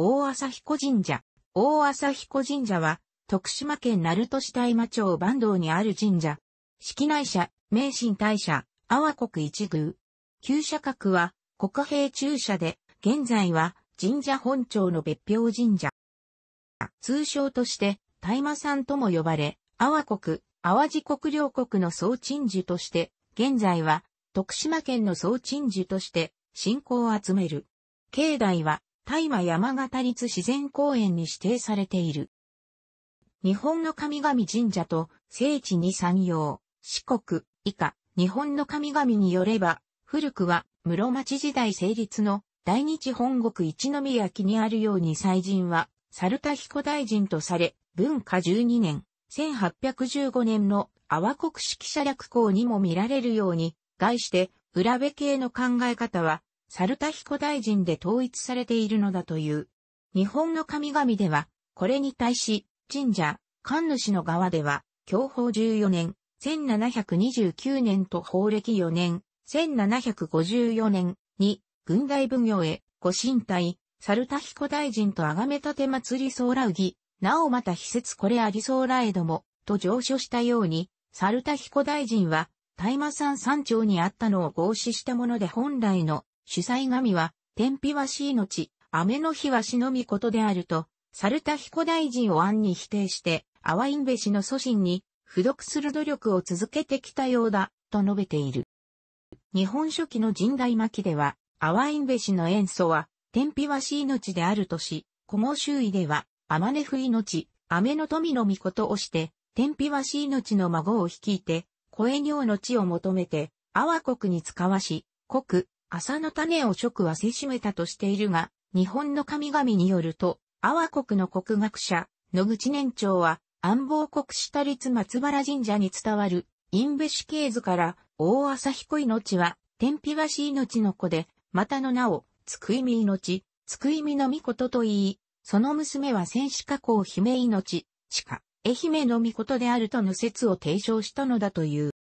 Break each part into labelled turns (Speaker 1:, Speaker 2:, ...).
Speaker 1: 大朝彦神社。大朝彦神社は、徳島県鳴門市大間町坂東にある神社。式内社、名神大社、阿波国一宮。旧社格は、国兵中社で、現在は神社本庁の別表神社。通称として、大間山とも呼ばれ、阿波国、淡路国領国の総鎮守として、現在は徳島県の総鎮守として信仰を集める。境内は大麻山形立自然公園に指定されている。日本の神々神社と聖地に参陽、四国、以下、日本の神々によれば、古くは室町時代成立の大日本国一宮記にあるように祭神は、猿田彦大臣とされ、文化12年、1815年の阿波国式社略校にも見られるように、概して、裏部系の考え方は、サルタ彦大臣で統一されているのだという。日本の神々では、これに対し、神社、神主の側では、享保14年、1729年と法暦4年、1754年に、軍大奉行へ、ご神体、猿田彦大臣と崇めたて祭りソーラウギ、なおまた秘説これありソーラエども、と上書したように、猿田彦大臣は、大麻山山頂にあったのを合祀したもので本来の主催神は、天日は死の地、雨の日はのみことであると、猿田彦大臣を暗に否定して、淡いんべ氏の祖神に、付読する努力を続けてきたようだ、と述べている。日本書紀の神代巻では、淡いんべ氏の演奏は、天日は死命であるとし、古語周囲では、天音不命、雨の富の御事をして、天日は死命の孫を率いて、江尿の地を求めて、阿波国に使わし、国、麻の種を食はせしめたとしているが、日本の神々によると、阿波国の国学者、野口年長は、安房国下立松原神社に伝わる、陰部死刑図から、大朝彦命は、天日橋命の子で、またの名を、つくいみ命、つくいみの御ことと言い、その娘は戦士加工姫命、しか、愛媛の御ことであるとの説を提唱したのだという。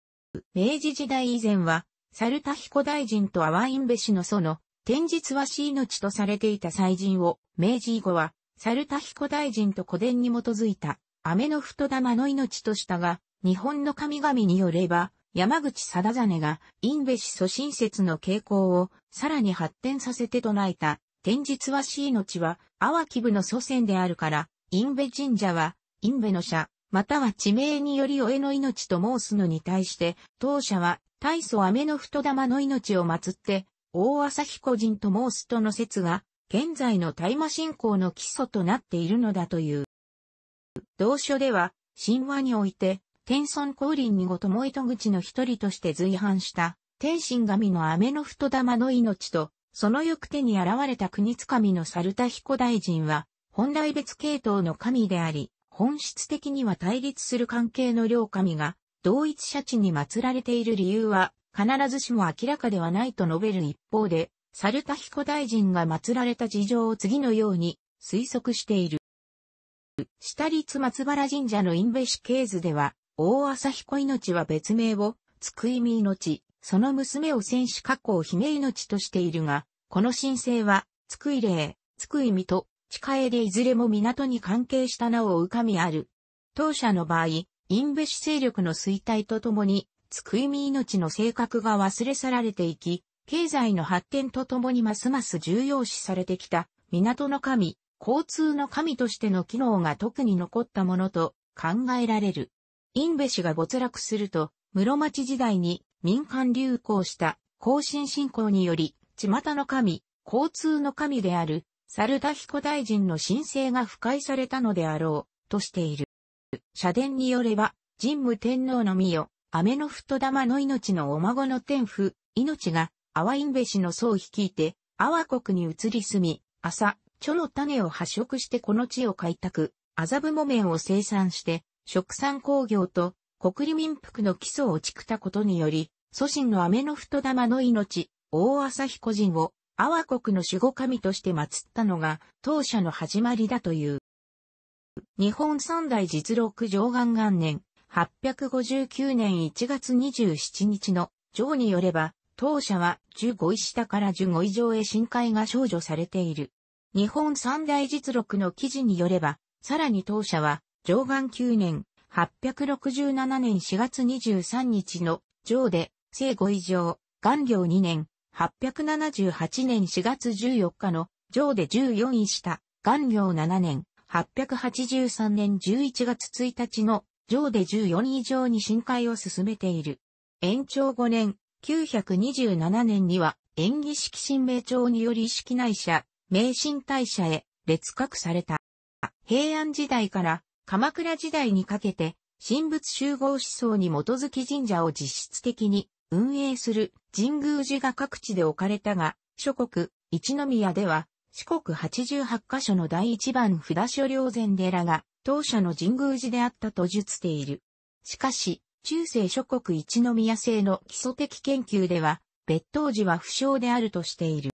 Speaker 1: 明治時代以前は、サルタ彦大臣とアワインベ氏の祖の、天日は死命とされていた祭神を、明治以後は、サルタ彦大臣と古典に基づいた、雨の太玉の命としたが、日本の神々によれば、山口貞真が、インベ氏祖神説の傾向を、さらに発展させて唱えた、天日は死命は、阿波部の祖先であるから、インベ神社は、インベの社、または地名により親えの命と申すのに対して、当社は大祖飴の太玉の命を祀って、大朝彦人と申すとの説が、現在の大麻信仰の基礎となっているのだという。同書では、神話において、天孫降臨にごともえと口の一人として随伴した、天神神の飴の太玉の命と、そのく手に現れた国津神の猿田彦大臣は、本来別系統の神であり、本質的には対立する関係の両神が同一社地に祀られている理由は必ずしも明らかではないと述べる一方で、猿田彦大臣が祀られた事情を次のように推測している。下立松原神社のインベシケーズでは、大朝彦命は別名を、つくいみ命、その娘を戦士加工姫命としているが、この神聖は、つくい霊、つくいみと地下絵でいずれも港に関係した名を浮かみある。当社の場合、インベシ勢力の衰退とともに、救い身命の性格が忘れ去られていき、経済の発展とともにますます重要視されてきた、港の神、交通の神としての機能が特に残ったものと考えられる。インベシが没落すると、室町時代に民間流行した、後進信仰により、巷の神、交通の神である、猿田彦大臣の申請が不快されたのであろう、としている。社殿によれば、神武天皇の御代、雨の太玉の命のお孫の天父、命が、阿波院氏の僧を率いて、阿波国に移り住み、朝、蝶の種を発色してこの地を開拓、麻布木綿を生産して、食産工業と国利民服の基礎を築くたことにより、祖神の雨の太玉の命、大朝彦人を阿波国の守護神として祀ったのが、当社の始まりだという。日本三大実録上岸元年、859年1月27日の上によれば、当社は15位下から15位上へ深海が少女されている。日本三大実録の記事によれば、さらに当社は上岸9年、867年4月23日の上で、生五以上、元領2年、878年4月14日の上で14位下、元領7年、883年11月1日の上で14位以上に深海を進めている。延長5年、927年には演技式神明庁により意識内社、名神大社へ列格された。平安時代から鎌倉時代にかけて、神仏集合思想に基づき神社を実質的に運営する神宮寺が各地で置かれたが、諸国、一宮では、四国八十八カ所の第一番札所領前寺が、当社の神宮寺であったと述している。しかし、中世諸国一宮製の基礎的研究では、別当時は不詳であるとしている。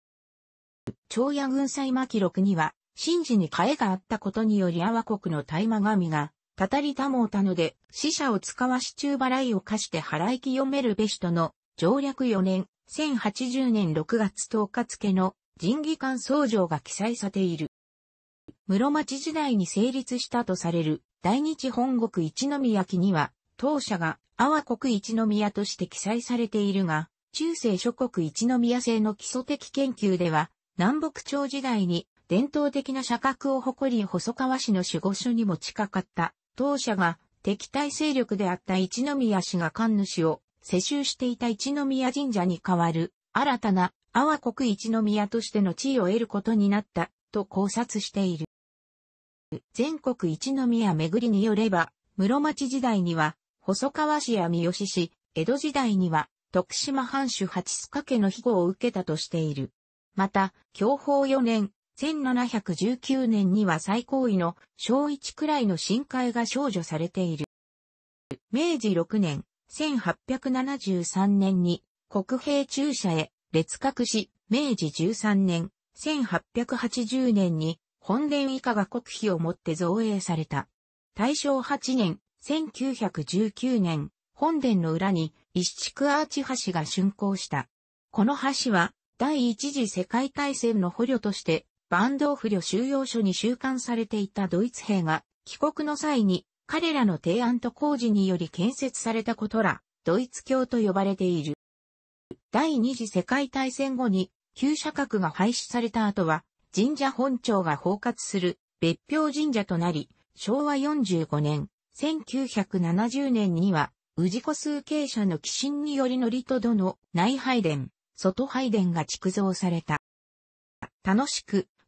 Speaker 1: 長野軍祭末記録には、神事に替えがあったことにより阿波国の大魔神が、たたりたもうたので、死者を使わし中払いを課して払い清めるべしとの、条約4年、1080年6月10日付の人義官僧状が記載されている。室町時代に成立したとされる大日本国一宮記には、当社が阿波国一宮として記載されているが、中世諸国一宮制の基礎的研究では、南北朝時代に伝統的な社格を誇り細川氏の守護所にも近かった当社が敵対勢力であった一宮氏が神主を世襲していた一宮神社に代わる新たな阿波国一宮としての地位を得ることになったと考察している。全国一宮巡りによれば、室町時代には細川氏や三好氏、江戸時代には徳島藩主八須賀家の庇護を受けたとしている。また、享保4年、1719年には最高位の小一くらいの深海が少女されている。明治6年、1873年に国兵中車へ列格し、明治13年、1880年に本殿以下が国費をもって造営された。大正8年、1919年、本殿の裏に石築アーチ橋が竣工した。この橋は第一次世界大戦の捕虜としてバンドーフ旅収容所に収監されていたドイツ兵が帰国の際に彼らの提案と工事により建設されたことら、ドイツ教と呼ばれている。第二次世界大戦後に旧社格が廃止された後は神社本庁が包括する別表神社となり、昭和45年、1970年には、宇治子数形者の寄進によりのりとどの内拝殿、外拝殿が築造された。楽しく、